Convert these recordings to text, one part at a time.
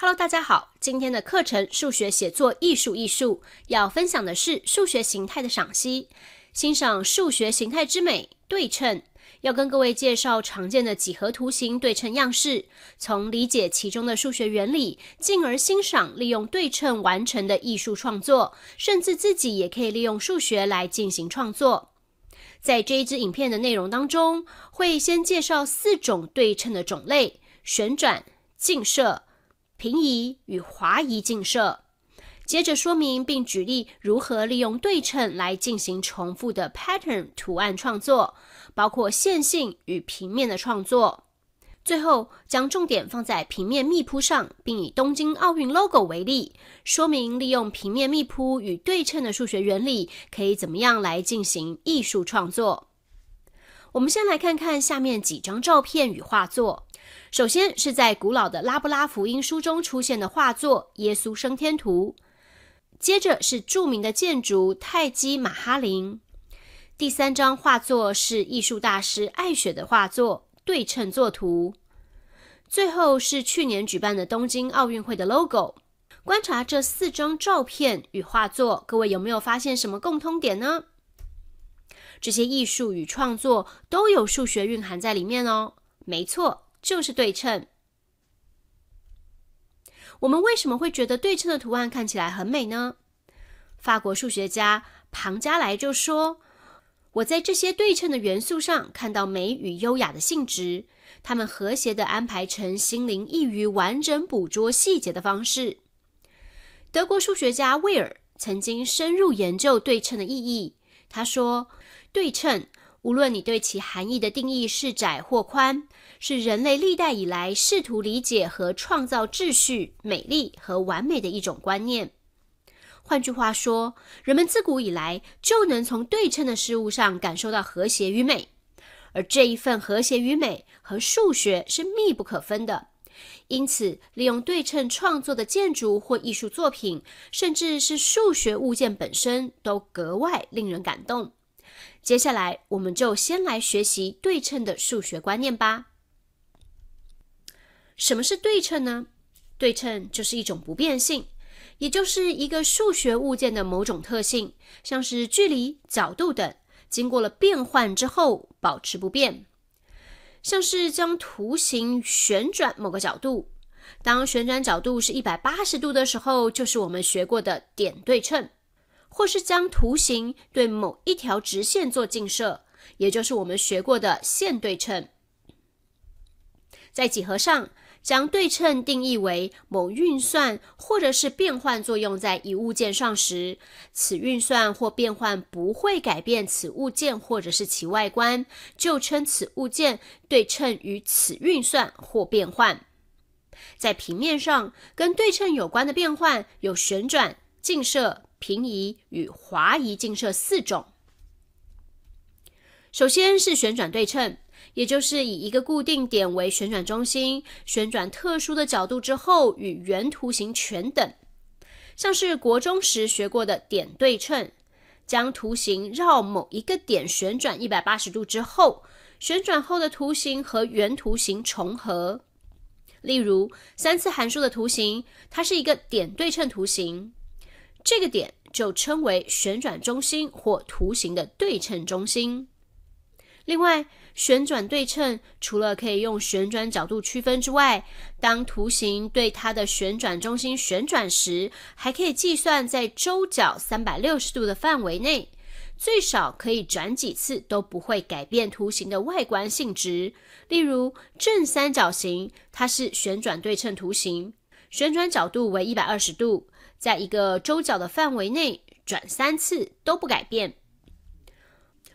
Hello，大家好。今天的课程数学写作艺术艺术，要分享的是数学形态的赏析，欣赏数学形态之美，对称。要跟各位介绍常见的几何图形对称样式，从理解其中的数学原理，进而欣赏利用对称完成的艺术创作，甚至自己也可以利用数学来进行创作。在这一支影片的内容当中，会先介绍四种对称的种类：旋转、镜射。平移与滑移镜射，接着说明并举例如何利用对称来进行重复的 pattern 图案创作，包括线性与平面的创作。最后将重点放在平面密铺上，并以东京奥运 logo 为例，说明利用平面密铺与对称的数学原理可以怎么样来进行艺术创作。我们先来看看下面几张照片与画作。首先是在古老的拉布拉福音书中出现的画作《耶稣升天图》，接着是著名的建筑泰姬玛哈林，第三张画作是艺术大师艾雪的画作《对称作图》，最后是去年举办的东京奥运会的 logo。观察这四张照片与画作，各位有没有发现什么共通点呢？这些艺术与创作都有数学蕴含在里面哦，没错。就是对称。我们为什么会觉得对称的图案看起来很美呢？法国数学家庞加莱就说：“我在这些对称的元素上看到美与优雅的性质，它们和谐地安排成心灵易于完整捕捉细节的方式。”德国数学家威尔曾经深入研究对称的意义，他说：“对称。”无论你对其含义的定义是窄或宽，是人类历代以来试图理解和创造秩序、美丽和完美的一种观念。换句话说，人们自古以来就能从对称的事物上感受到和谐与美，而这一份和谐与美和数学是密不可分的。因此，利用对称创作的建筑或艺术作品，甚至是数学物件本身，都格外令人感动。接下来，我们就先来学习对称的数学观念吧。什么是对称呢？对称就是一种不变性，也就是一个数学物件的某种特性，像是距离、角度等，经过了变换之后保持不变。像是将图形旋转某个角度，当旋转角度是一百八十度的时候，就是我们学过的点对称。或是将图形对某一条直线做近射，也就是我们学过的线对称。在几何上，将对称定义为某运算或者是变换作用在一物件上时，此运算或变换不会改变此物件或者是其外观，就称此物件对称于此运算或变换。在平面上，跟对称有关的变换有旋转、近射。平移与滑移镜射四种。首先是旋转对称，也就是以一个固定点为旋转中心，旋转特殊的角度之后与原图形全等。像是国中时学过的点对称，将图形绕某一个点旋转一百八十度之后，旋转后的图形和原图形重合。例如三次函数的图形，它是一个点对称图形。这个点就称为旋转中心或图形的对称中心。另外，旋转对称除了可以用旋转角度区分之外，当图形对它的旋转中心旋转时，还可以计算在周角三百六十度的范围内，最少可以转几次都不会改变图形的外观性质。例如，正三角形它是旋转对称图形，旋转角度为一百二十度。在一个周角的范围内转三次都不改变，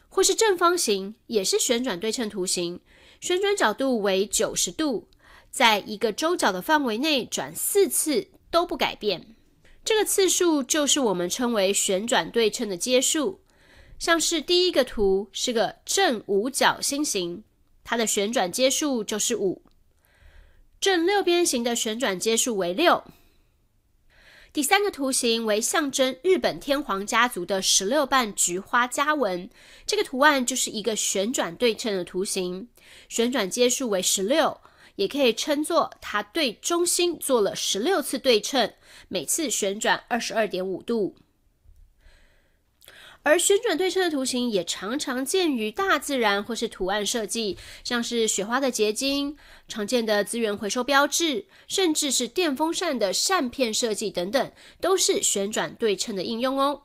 或是正方形也是旋转对称图形，旋转角度为九十度，在一个周角的范围内转四次都不改变，这个次数就是我们称为旋转对称的阶数。像是第一个图是个正五角星形，它的旋转阶数就是五；正六边形的旋转阶数为六。第三个图形为象征日本天皇家族的十六瓣菊花加纹，这个图案就是一个旋转对称的图形，旋转阶数为十六，也可以称作它对中心做了十六次对称，每次旋转二十二点五度。而旋转对称的图形也常常见于大自然或是图案设计，像是雪花的结晶、常见的资源回收标志，甚至是电风扇的扇片设计等等，都是旋转对称的应用哦。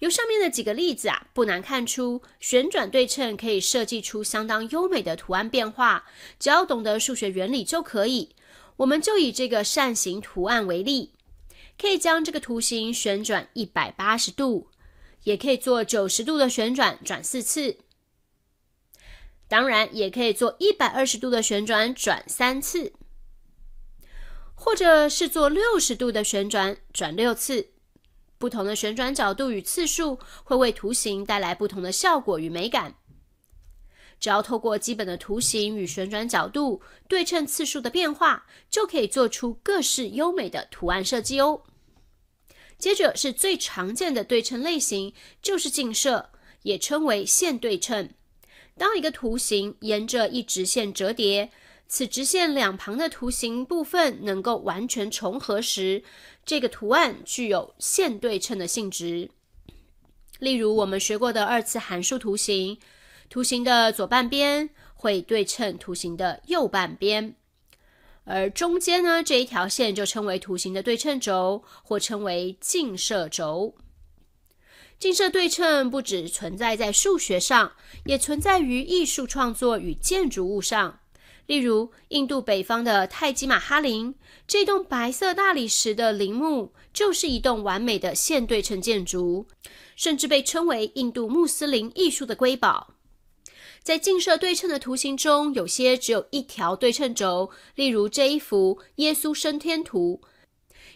由上面的几个例子啊，不难看出，旋转对称可以设计出相当优美的图案变化，只要懂得数学原理就可以。我们就以这个扇形图案为例。可以将这个图形旋转一百八十度，也可以做九十度的旋转转四次。当然，也可以做一百二十度的旋转转三次，或者是做六十度的旋转转六次。不同的旋转角度与次数，会为图形带来不同的效果与美感。只要透过基本的图形与旋转角度、对称次数的变化，就可以做出各式优美的图案设计哦。接着是最常见的对称类型，就是镜射，也称为线对称。当一个图形沿着一直线折叠，此直线两旁的图形部分能够完全重合时，这个图案具有线对称的性质。例如我们学过的二次函数图形。图形的左半边会对称图形的右半边，而中间呢这一条线就称为图形的对称轴，或称为近射轴。近射对称不只存在在数学上，也存在于艺术创作与建筑物上。例如，印度北方的泰姬玛哈林这栋白色大理石的陵墓，就是一栋完美的线对称建筑，甚至被称为印度穆斯林艺术的瑰宝。在镜射对称的图形中，有些只有一条对称轴，例如这一幅《耶稣升天图》，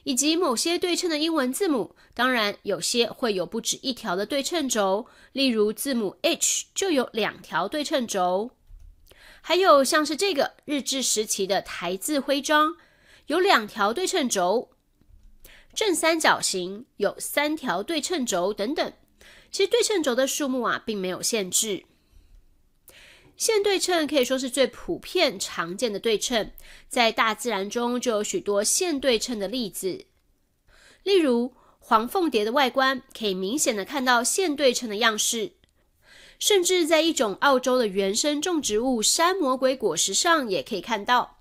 以及某些对称的英文字母。当然，有些会有不止一条的对称轴，例如字母 H 就有两条对称轴。还有像是这个日治时期的台字徽章，有两条对称轴。正三角形有三条对称轴，等等。其实对称轴的数目啊，并没有限制。线对称可以说是最普遍常见的对称，在大自然中就有许多线对称的例子，例如黄凤蝶的外观可以明显的看到线对称的样式，甚至在一种澳洲的原生种植物山魔鬼果实上也可以看到。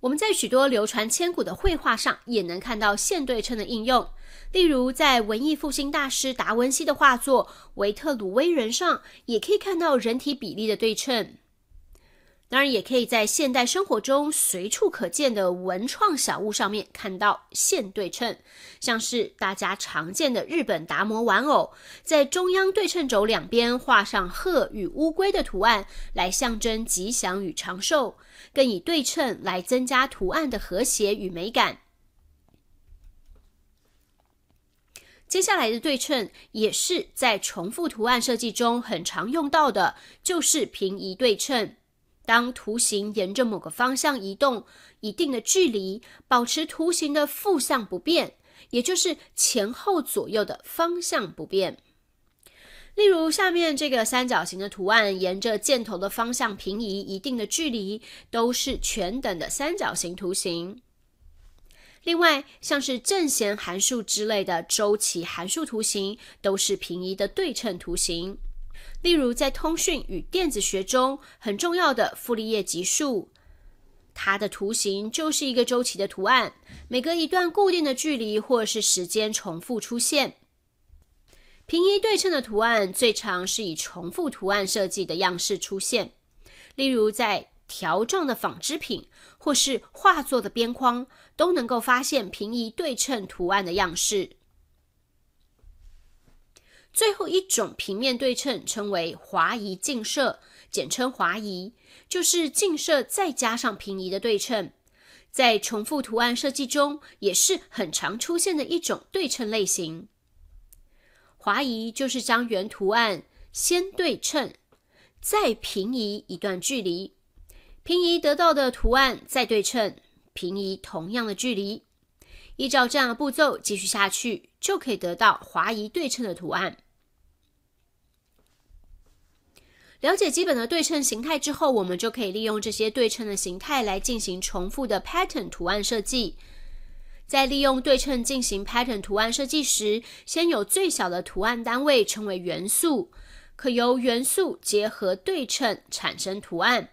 我们在许多流传千古的绘画上也能看到线对称的应用，例如在文艺复兴大师达文西的画作《维特鲁威人》上，也可以看到人体比例的对称。当然，也可以在现代生活中随处可见的文创小物上面看到线对称，像是大家常见的日本达摩玩偶，在中央对称轴两边画上鹤与乌龟的图案，来象征吉祥与长寿，更以对称来增加图案的和谐与美感。接下来的对称也是在重复图案设计中很常用到的，就是平移对称。当图形沿着某个方向移动一定的距离，保持图形的负向不变，也就是前后左右的方向不变。例如，下面这个三角形的图案沿着箭头的方向平移一定的距离，都是全等的三角形图形。另外，像是正弦函数之类的周期函数图形，都是平移的对称图形。例如，在通讯与电子学中，很重要的傅立叶级数，它的图形就是一个周期的图案，每隔一段固定的距离或是时间重复出现。平移对称的图案，最长是以重复图案设计的样式出现。例如，在条状的纺织品或是画作的边框，都能够发现平移对称图案的样式。最后一种平面对称称为滑移镜射，简称滑移，就是镜射再加上平移的对称，在重复图案设计中也是很常出现的一种对称类型。滑移就是将原图案先对称，再平移一段距离，平移得到的图案再对称，平移同样的距离，依照这样的步骤继续下去，就可以得到滑移对称的图案。了解基本的对称形态之后，我们就可以利用这些对称的形态来进行重复的 pattern 图案设计。在利用对称进行 pattern 图案设计时，先有最小的图案单位称为元素，可由元素结合对称产生图案，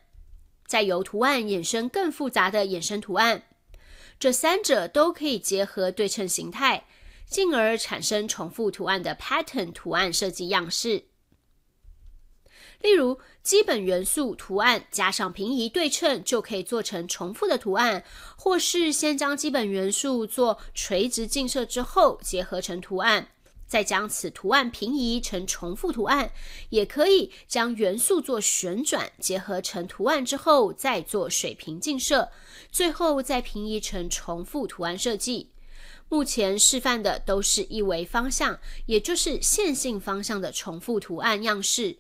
再由图案衍生更复杂的衍生图案。这三者都可以结合对称形态，进而产生重复图案的 pattern 图案设计样式。例如，基本元素图案加上平移对称就可以做成重复的图案，或是先将基本元素做垂直镜射之后结合成图案，再将此图案平移成重复图案；也可以将元素做旋转结合成图案之后再做水平镜射，最后再平移成重复图案设计。目前示范的都是一维方向，也就是线性方向的重复图案样式。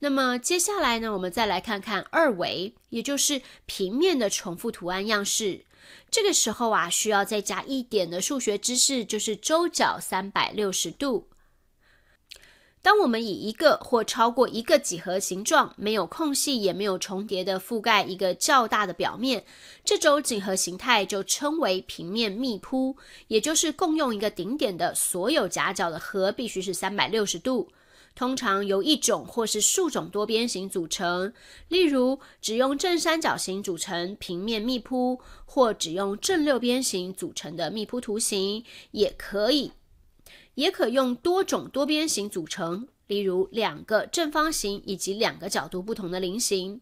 那么接下来呢，我们再来看看二维，也就是平面的重复图案样式。这个时候啊，需要再加一点的数学知识，就是周角三百六十度。当我们以一个或超过一个几何形状，没有空隙也没有重叠的覆盖一个较大的表面，这种几何形态就称为平面密铺，也就是共用一个顶点的所有夹角的和必须是三百六十度。通常由一种或是数种多边形组成，例如只用正三角形组成平面密铺，或只用正六边形组成的密铺图形也可以，也可用多种多边形组成，例如两个正方形以及两个角度不同的菱形。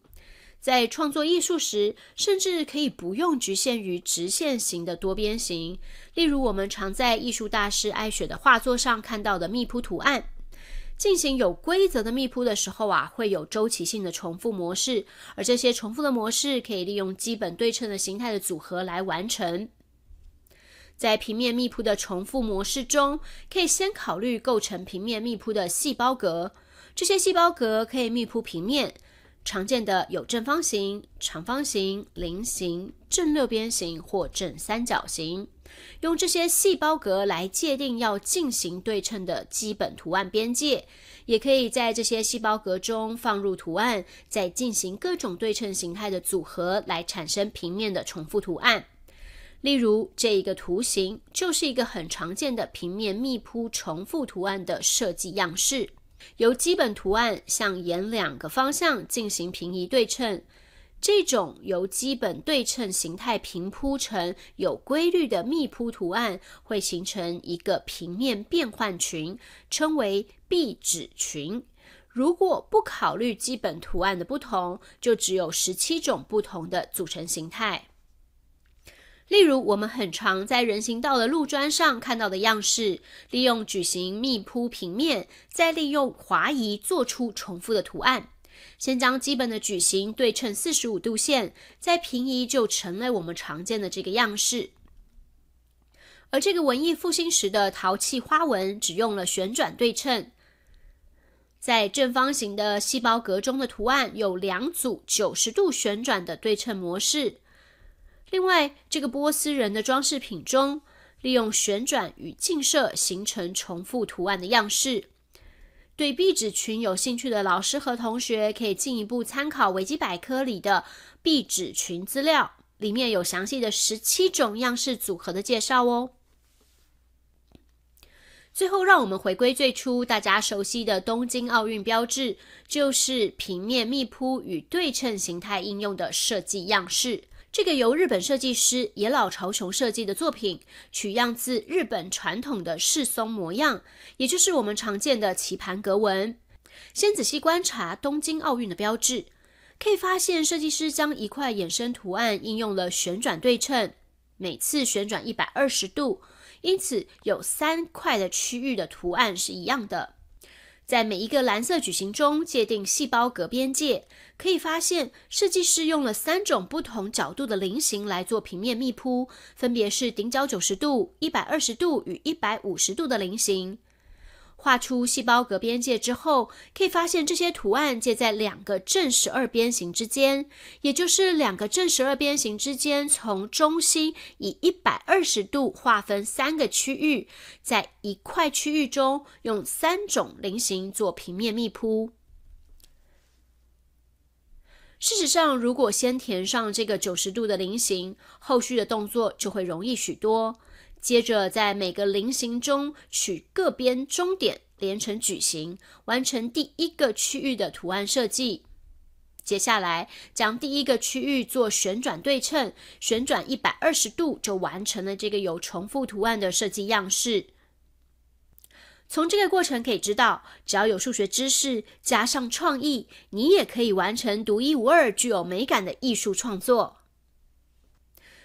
在创作艺术时，甚至可以不用局限于直线形的多边形，例如我们常在艺术大师艾雪的画作上看到的密铺图案。进行有规则的密铺的时候啊，会有周期性的重复模式，而这些重复的模式可以利用基本对称的形态的组合来完成。在平面密铺的重复模式中，可以先考虑构成平面密铺的细胞格，这些细胞格可以密铺平面，常见的有正方形、长方形、菱形、正六边形或正三角形。用这些细胞格来界定要进行对称的基本图案边界，也可以在这些细胞格中放入图案，再进行各种对称形态的组合，来产生平面的重复图案。例如，这一个图形就是一个很常见的平面密铺重复图案的设计样式，由基本图案向沿两个方向进行平移对称。这种由基本对称形态平铺成有规律的密铺图案，会形成一个平面变换群，称为壁纸群。如果不考虑基本图案的不同，就只有十七种不同的组成形态。例如，我们很常在人行道的路砖上看到的样式，利用矩形密铺平面，再利用滑移做出重复的图案。先将基本的矩形对称四十五度线，再平移就成了我们常见的这个样式。而这个文艺复兴时的陶器花纹只用了旋转对称，在正方形的细胞格中的图案有两组九十度旋转的对称模式。另外，这个波斯人的装饰品中利用旋转与镜射形成重复图案的样式。对壁纸群有兴趣的老师和同学，可以进一步参考维基百科里的壁纸群资料，里面有详细的十七种样式组合的介绍哦。最后，让我们回归最初大家熟悉的东京奥运标志，就是平面密铺与对称形态应用的设计样式。这个由日本设计师野老朝雄设计的作品，取样自日本传统的世松模样，也就是我们常见的棋盘格纹。先仔细观察东京奥运的标志，可以发现设计师将一块衍生图案应用了旋转对称，每次旋转一百二十度，因此有三块的区域的图案是一样的。在每一个蓝色矩形中界定细胞格边界，可以发现设计师用了三种不同角度的菱形来做平面密铺，分别是顶角九十度、一百二十度与一百五十度的菱形。画出细胞格边界之后，可以发现这些图案介在两个正十二边形之间，也就是两个正十二边形之间，从中心以一百二十度划分三个区域，在一块区域中用三种菱形做平面密铺。事实上，如果先填上这个九十度的菱形，后续的动作就会容易许多。接着，在每个菱形中取各边中点，连成矩形，完成第一个区域的图案设计。接下来，将第一个区域做旋转对称，旋转一百二十度，就完成了这个有重复图案的设计样式。从这个过程可以知道，只要有数学知识加上创意，你也可以完成独一无二、具有美感的艺术创作。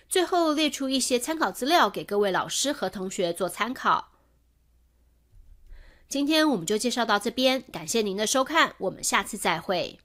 最后列出一些参考资料给各位老师和同学做参考。今天我们就介绍到这边，感谢您的收看，我们下次再会。